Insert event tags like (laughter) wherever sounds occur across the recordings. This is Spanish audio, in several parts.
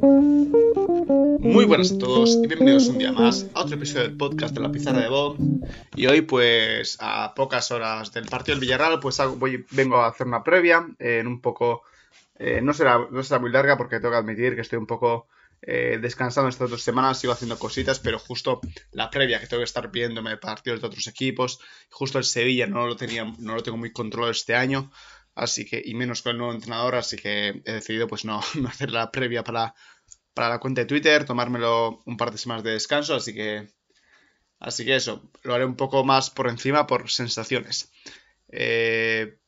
Muy buenas a todos y bienvenidos un día más a otro episodio del podcast de la pizarra de Bob. Y hoy, pues, a pocas horas del partido del Villarreal, pues voy, vengo a hacer una previa eh, en un poco. Eh, no, será, no será muy larga porque tengo que admitir que estoy un poco eh, descansando estas dos semanas, sigo haciendo cositas, pero justo la previa que tengo que estar viéndome partidos de otros equipos, justo el Sevilla no lo tenía, no lo tengo muy controlado este año así que, y menos con el nuevo entrenador, así que he decidido pues (laughs) no, hacer la previa para, para la cuenta de Twitter, tomármelo un par de semanas de descanso, así que, así que eso, lo haré un poco más por encima, por sensaciones. Eh,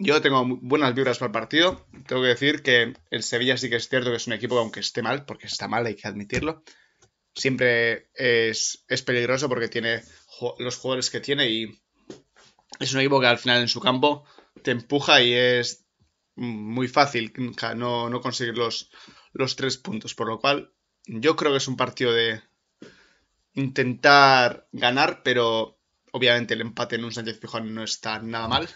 yo tengo buenas vibras para el partido. Tengo que decir que el Sevilla sí que es cierto que es un equipo que aunque esté mal, porque está mal, hay que admitirlo, siempre es, es peligroso porque tiene los jugadores que tiene y es un equipo que al final en su campo te empuja y es muy fácil no, conseguir los, tres puntos. Por lo cual, yo creo que es un partido de intentar ganar, pero obviamente el empate en un Sánchez Fijón no está nada mal.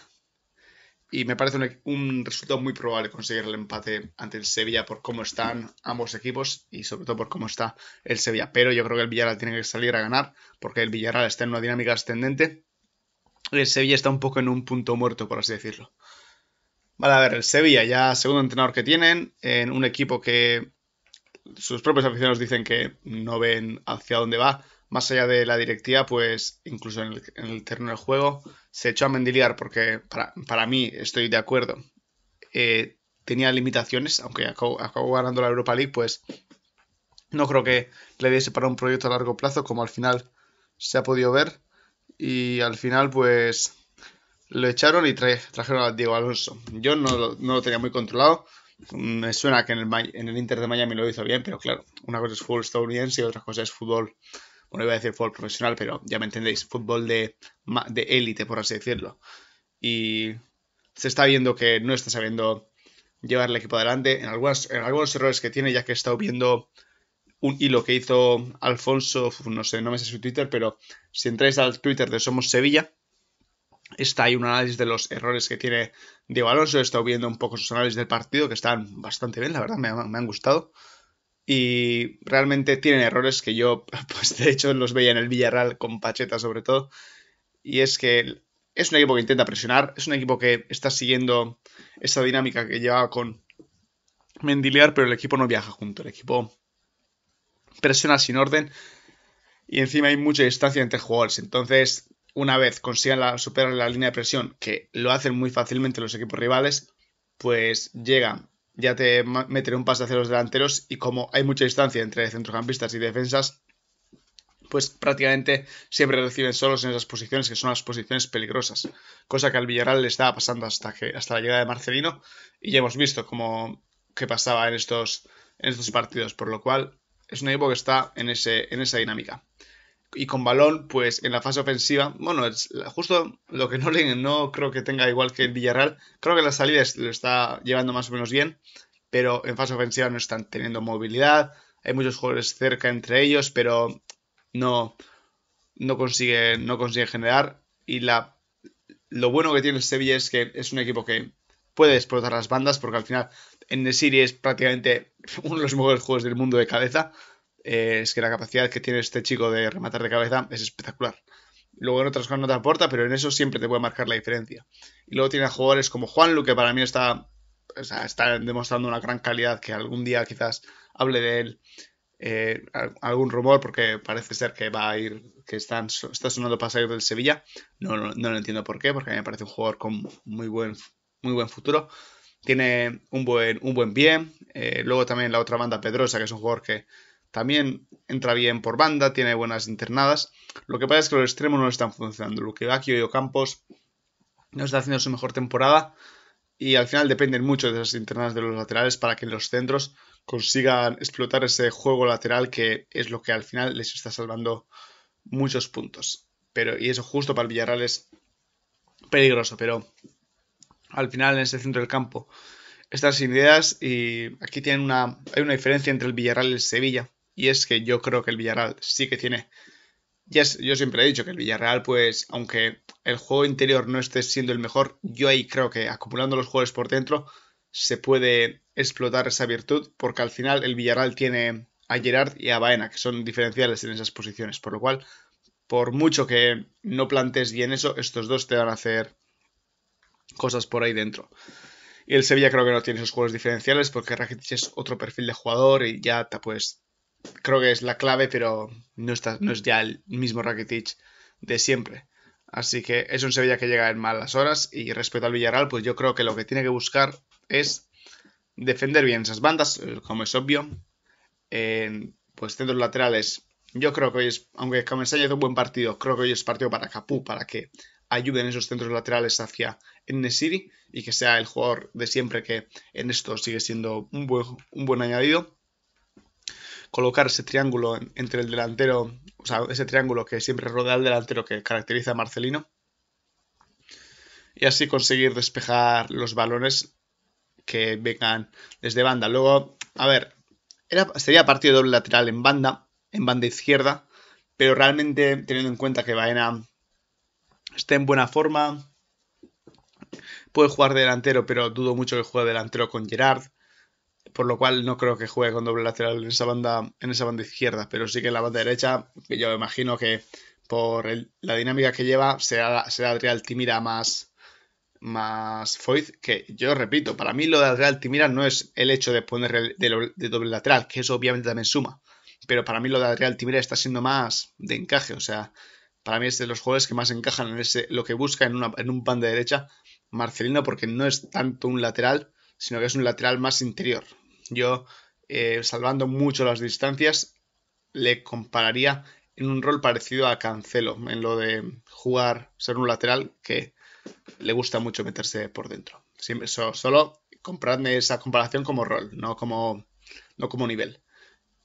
Y me parece un, un, resultado muy probable conseguir el empate ante el Sevilla por cómo están ambos equipos y sobre todo por cómo está el Sevilla. Pero yo creo que el Villarreal tiene que salir a ganar porque el Villarreal está en una dinámica ascendente el Sevilla está un poco en un punto muerto, por así decirlo. Vale, a ver, el Sevilla ya segundo entrenador que tienen, en un equipo que sus propios aficionados dicen que no ven hacia dónde va, más allá de la directiva, pues incluso en el, terreno del juego se echó a mendiliar porque para, mí estoy de acuerdo. Eh, tenía limitaciones, aunque acabó, ganando la Europa League, pues no creo que le diese para un proyecto a largo plazo, como al final se ha podido ver y al final pues lo echaron y trajeron a Diego Alonso. Yo no lo, tenía muy controlado. Mm, me suena que en el, Inter de Miami lo hizo bien, pero claro, una cosa es fútbol estadounidense y otra cosa es fútbol, bueno, iba a decir fútbol profesional, pero ya me entendéis, fútbol de élite, por así decirlo. Y se está viendo que no está sabiendo llevar el equipo adelante en, en algunos errores que tiene, ya que he estado viendo y lo que hizo Alfonso, no sé, no me sé su Twitter, pero si entráis al Twitter de Somos Sevilla, está ahí un análisis de los errores que tiene Diego Alonso. He estado viendo un poco sus análisis del partido, que están bastante bien, la verdad, me, han gustado. Y realmente tienen errores que yo, (laughs) pues de hecho, los veía en el Villarreal con Pacheta sobre todo. Y es que es un equipo que intenta presionar, es un equipo que está siguiendo esa dinámica que llevaba con Mendiliar, pero el equipo no viaja junto. El equipo presiona sin orden y encima hay mucha distancia entre jugadores. Entonces, una vez consigan la, superar la línea de presión, que lo hacen muy fácilmente los equipos rivales, pues llegan, ya te meten un pase hacia los delanteros y como hay mucha distancia entre centrocampistas y defensas, pues prácticamente siempre reciben solos en esas posiciones que son las posiciones peligrosas, cosa que al Villarreal le estaba pasando hasta, que, hasta la llegada de Marcelino y ya hemos visto cómo que pasaba en estos, en estos partidos, por lo cual es un equipo que está en, ese, en esa dinámica. Y con balón, pues en la fase ofensiva, bueno, es justo lo que (laughs) no, no creo que tenga igual que el Villarreal. Creo que las salidas lo está llevando más o menos bien, pero en fase ofensiva no están teniendo movilidad. Hay muchos jugadores cerca entre ellos, pero no, no, consigue, no generar. Y la, lo bueno que tiene el Sevilla es que es un equipo que puede explotar las bandas, porque al final en The Series es prácticamente (laughs) uno de los mejores juegos del mundo de cabeza. Eh, es que la capacidad que tiene este chico de rematar de cabeza es espectacular. Luego en otras cosas no te aporta, pero en eso siempre te puede marcar la diferencia. Y luego tiene jugadores como Juan, lo que para mí está, está demostrando una gran calidad, que algún día quizás hable de él eh, algún rumor, porque parece ser que va a ir, que están, está sonando para salir del Sevilla. No, no, no lo entiendo por qué, porque a mí me parece un jugador con muy buen muy buen futuro. Tiene un buen, un buen bien eh, luego también la otra banda, Pedrosa, que es un jugador que también entra bien por banda, tiene buenas internadas. Lo que pasa es que los extremos no están funcionando. Bacchio y Ocampos no está haciendo su mejor temporada y al final dependen mucho de las internadas de los laterales para que los centros consigan explotar ese juego lateral que es lo que al final les está salvando muchos puntos. Pero, y eso justo para el Villarreal es peligroso, pero al final en ese centro del campo. Estas ideas y aquí tienen una, hay una diferencia entre el Villarreal y el Sevilla. Y es que yo creo que el Villarreal sí que tiene... yo siempre he dicho que el Villarreal, pues, aunque el juego interior no esté siendo el mejor, yo ahí creo que acumulando los juegos por dentro se puede explotar esa virtud, porque al final el Villarreal tiene a Gerard y a Baena, que son diferenciales en esas posiciones, por lo cual, por mucho que no plantes bien eso, estos dos te van a hacer cosas por ahí dentro. Y el Sevilla creo que no tiene esos juegos diferenciales porque Rakitic es otro perfil de jugador y ya pues creo que es la clave, pero no, es ya el mismo Rakitic de siempre. Así que es un Sevilla que llega en malas horas y respecto al Villarreal, pues yo creo que lo que tiene que buscar es defender bien esas bandas, eh, como es obvio. pues centros laterales, yo creo que hoy es, aunque Camensá hizo un buen partido, creo que hoy es partido para Capú, para que ayuden esos centros laterales hacia Nesiri y que sea el jugador de siempre que en esto sigue siendo un buen, un buen añadido. Colocar ese triángulo entre el delantero, o sea, ese triángulo que siempre rodea al delantero que caracteriza a Marcelino. Y así conseguir despejar los balones que vengan desde banda. Luego, a ver, era, sería partido doble lateral en banda, en banda izquierda, pero realmente teniendo en cuenta que Baena Está en buena forma. Puede jugar de delantero, pero dudo mucho que juegue delantero con Gerard. Por lo cual no creo que juegue con doble lateral en esa banda, en esa banda izquierda. Pero sí que en la banda derecha, que yo imagino que por la dinámica que lleva, será, será Adrián Timira más, más que yo repito, para mí lo de Adrián Timira no es el hecho de poner de, doble lateral, que eso obviamente también suma, pero para mí lo de Adrián Timira está siendo más de encaje, o sea, para mí es de los jugadores que más encajan en ese, lo que busca en, un pan de derecha Marcelino, porque no es tanto un lateral, sino que es un lateral más interior. Yo, eh, salvando mucho las distancias, le compararía en un rol parecido a Cancelo, en lo de jugar, ser un lateral que le gusta mucho meterse por dentro. solo comprarme esa comparación como rol, no como, no como nivel.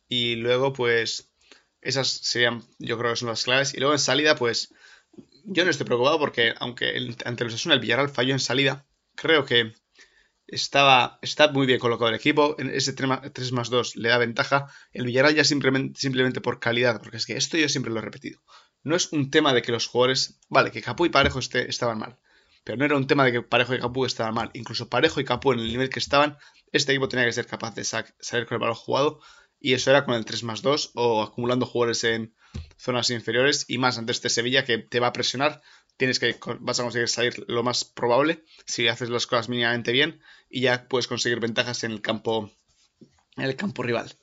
Y luego, pues, esas serían, yo creo que son las claves. Y luego en salida, pues yo no estoy preocupado porque aunque ante los Asuna el Villaral falló en salida, creo que estaba, está muy bien colocado el equipo. En ese 3 más 2 le da ventaja. El Villaral ya simplemente, por calidad, porque es que esto yo siempre lo he repetido. No es un tema de que los jugadores, vale, que Capú y Parejo este, estaban mal, pero no era un tema de que Parejo y Capú estaban mal. Incluso Parejo y Capú en el nivel que estaban, este equipo tenía que ser capaz de salir con el balón jugado y eso era con el 3 más 2 o acumulando jugadores en zonas inferiores y más antes de Sevilla que te va a presionar, tienes que vas a conseguir salir lo más probable si haces las cosas mínimamente bien y ya puedes conseguir ventajas en el campo en el campo rival.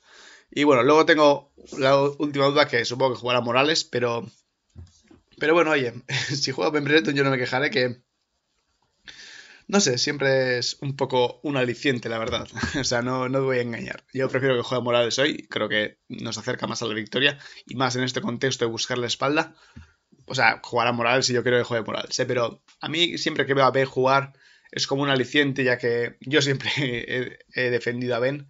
Y bueno, luego tengo la última duda que supongo que jugará Morales, pero pero bueno, oye, (laughs) si juega Benbreton yo no me quejaré que no sé, siempre es un poco un aliciente, la verdad. (laughs) o sea, no, no voy a engañar. Yo prefiero que juegue Morales hoy, creo que nos acerca más a la victoria y más en este contexto de buscar la espalda. O sea, jugar a Morales si yo quiero que juegue Morales, ¿eh? pero a mí siempre que veo a Ben jugar es como un aliciente, ya que yo siempre (laughs) he, defendido a Ben.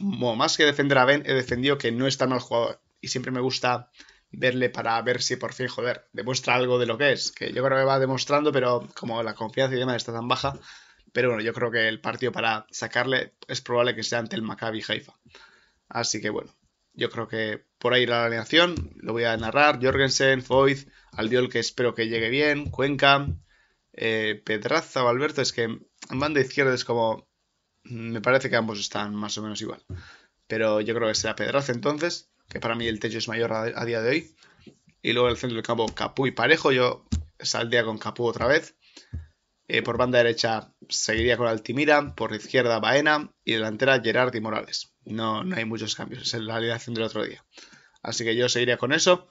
más que defender a Ben, he defendido que no es tan mal jugador y siempre me gusta verle para ver si por fin, joder, demuestra algo de lo que es. Que yo creo que va demostrando, pero como la confianza y demás está tan baja. Pero bueno, yo creo que el partido para sacarle es probable que sea ante el Maccabi Haifa. Así que bueno, yo creo que por ahí la alineación. Lo voy a narrar. Jorgensen, Void, Aldiol, que espero que llegue bien. Cuenca, eh, Pedraza o Alberto. Es que en banda izquierda es como. Me parece que ambos están más o menos igual. Pero yo creo que será Pedraza entonces que para mí el techo es mayor a, día de hoy. Y luego el centro del campo, Capú y Parejo. Yo saldría con Capú otra vez. Eh, por banda derecha seguiría con Altimira, por izquierda Baena y delantera Gerard y Morales. No, no hay muchos cambios, es la alineación del otro día. Así que yo seguiría con eso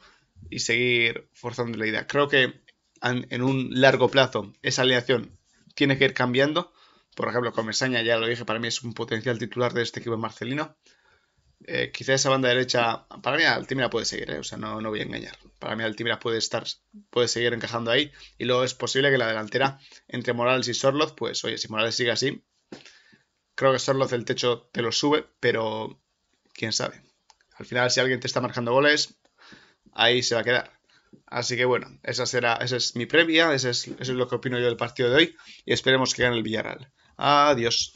y seguir forzando la idea. Creo que en, un largo plazo esa alineación tiene que ir cambiando. Por ejemplo, Comesaña, ya lo dije, para mí es un potencial titular de este equipo marcelino. Eh, quizá esa banda derecha, para mí Altimira puede seguir, eh, o sea, no, no voy a engañar. Para mí Altimira puede estar, puede seguir encajando ahí. Y luego es posible que la delantera entre Morales y Sorloth, pues oye, si Morales sigue así, creo que Sorloth el techo te lo sube, pero quién sabe. Al final, si alguien te está marcando goles, ahí se va a quedar. Así que bueno, esa, será, esa es mi previa, eso es, eso es lo que opino yo del partido de hoy y esperemos que gane el Villarreal. Adiós.